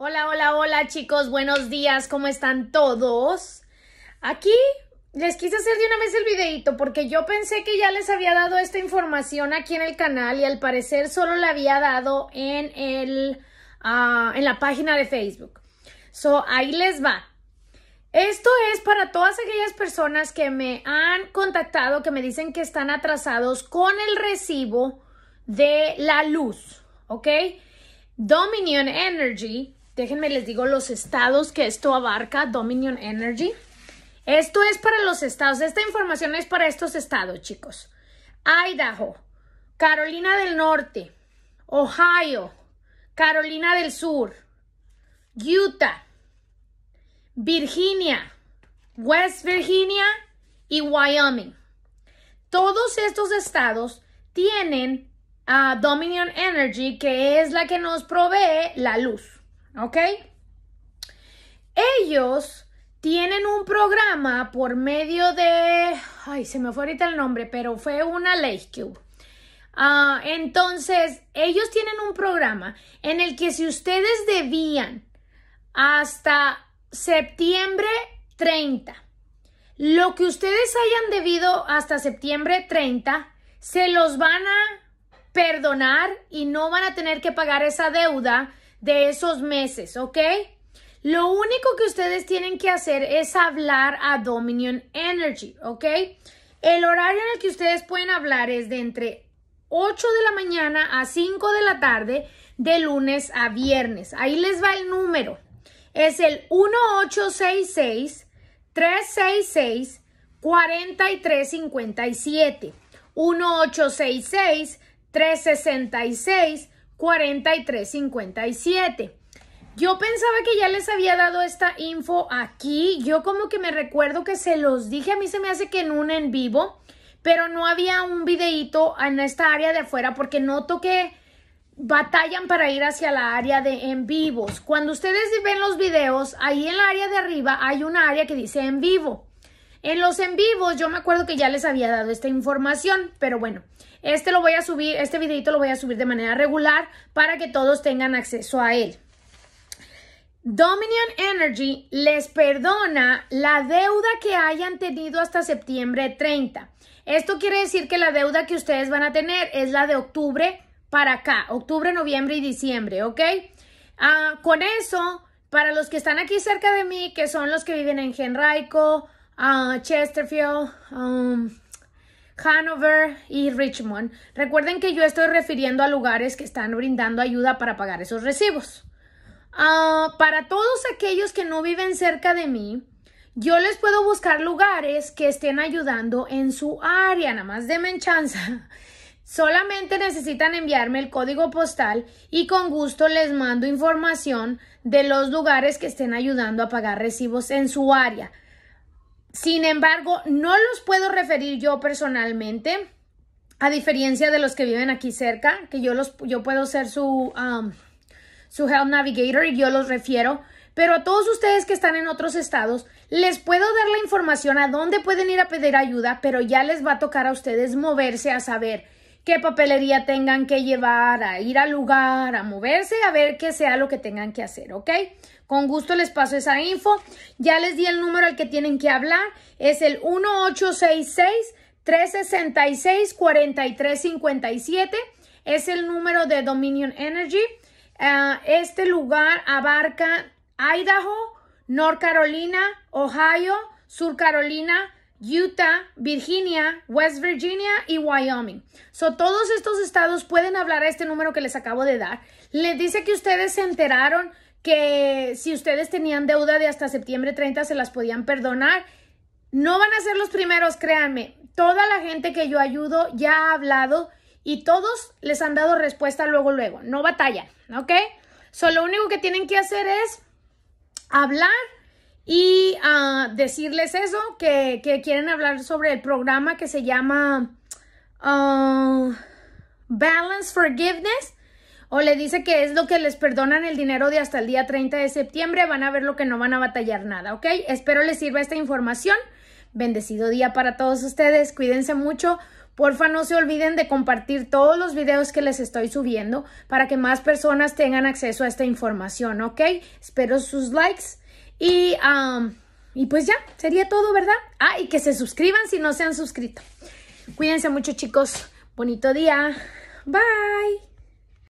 Hola, hola, hola chicos, buenos días, ¿cómo están todos? Aquí les quise hacer de una vez el videito porque yo pensé que ya les había dado esta información aquí en el canal y al parecer solo la había dado en, ah, en la página de Facebook. So, ahí les va. Esto es para todas aquellas personas que me han contactado, que me dicen que están atrasados con el recibo de la luz, ¿ok? Dominion Energy Déjenme les digo los estados que esto abarca, Dominion Energy. Esto es para los estados, esta información es para estos estados, chicos. Idaho, Carolina del Norte, Ohio, Carolina del Sur, Utah, Virginia, West Virginia y Wyoming. Todos estos estados tienen a ah, Dominion Energy, que es la que nos provee la luz. ¿Ok? Ellos tienen un programa por medio de, ay, se me fue ahorita el nombre, pero fue una ley ah, entonces, ellos tienen un programa en el que si ustedes debían hasta septiembre 30, lo que ustedes hayan debido hasta septiembre 30, se los van a perdonar y no van a tener que pagar esa deuda de esos meses, ¿ok? Lo único que ustedes tienen que hacer es hablar a Dominion Energy, ¿ok? El horario en el que ustedes pueden hablar es de entre 8 de la mañana a 5 de la tarde, de lunes a viernes. Ahí les va el número. Es el 1866 366 4357. 1866 366 4357. Yo pensaba que ya les había dado esta info aquí. Yo como que me recuerdo que se los dije. A mí se me hace que en un en vivo. Pero no había un videíto en esta área de afuera porque noto que batallan para ir hacia la área de en vivos. Cuando ustedes ven los videos, ahí en la área de arriba hay una área que dice en vivo. En los en vivos, yo me acuerdo que ya les había dado esta información, pero bueno, este lo voy a subir, este videito lo voy a subir de manera regular para que todos tengan acceso a él. Dominion Energy les perdona la deuda que hayan tenido hasta septiembre 30. Esto quiere decir que la deuda que ustedes van a tener es la de octubre para acá, octubre, noviembre y diciembre, ¿ok? Ah, con eso, para los que están aquí cerca de mí, que son los que viven en Genraico, Ah, Chesterfield, um, Hanover y Richmond. Recuerden que yo estoy refiriendo a lugares que están brindando ayuda para pagar esos recibos. Ah, para todos aquellos que no viven cerca de mí, yo les puedo buscar lugares que estén ayudando en su área, nada más de menchanza. Solamente necesitan enviarme el código postal y con gusto les mando información de los lugares que estén ayudando a pagar recibos en su área. Sin embargo, no los puedo referir yo personalmente, a diferencia de los que viven aquí cerca, que yo, los, yo puedo ser su, um, su Help Navigator y yo los refiero. Pero a todos ustedes que están en otros estados, les puedo dar la información a dónde pueden ir a pedir ayuda, pero ya les va a tocar a ustedes moverse a saber qué papelería tengan que llevar, a ir al lugar, a moverse, a ver qué sea lo que tengan que hacer, ¿ok? Con gusto les paso esa info. Ya les di el número al que tienen que hablar. Es el 1866-366-4357. Es el número de Dominion Energy. Eh, este lugar abarca Idaho, North Carolina, Ohio, Sur Carolina, Utah, Virginia, West Virginia y Wyoming. So, todos estos estados pueden hablar a este número que les acabo de dar. Les dice que ustedes se enteraron que si ustedes tenían deuda de hasta septiembre 30 se las podían perdonar. No van a ser los primeros, créanme. Toda la gente que yo ayudo ya ha hablado y todos les han dado respuesta luego, luego. No batallan, ¿ok? So, lo único que tienen que hacer es hablar decirles eso, que, que, quieren hablar sobre el programa que se llama uh, Balance Forgiveness. O le dice que es lo que les perdonan el dinero de hasta el día 30 de septiembre. Van a ver lo que no van a batallar nada, ¿ok? Espero les sirva esta información. Bendecido día para todos ustedes. Cuídense mucho. Porfa, no se olviden de compartir todos los videos que les estoy subiendo para que más personas tengan acceso a esta información, ¿ok? Espero sus likes y um, y pues ya, sería todo, ¿verdad? Ah, y que se suscriban si no se han suscrito. Cuídense mucho, chicos. Bonito día. Bye.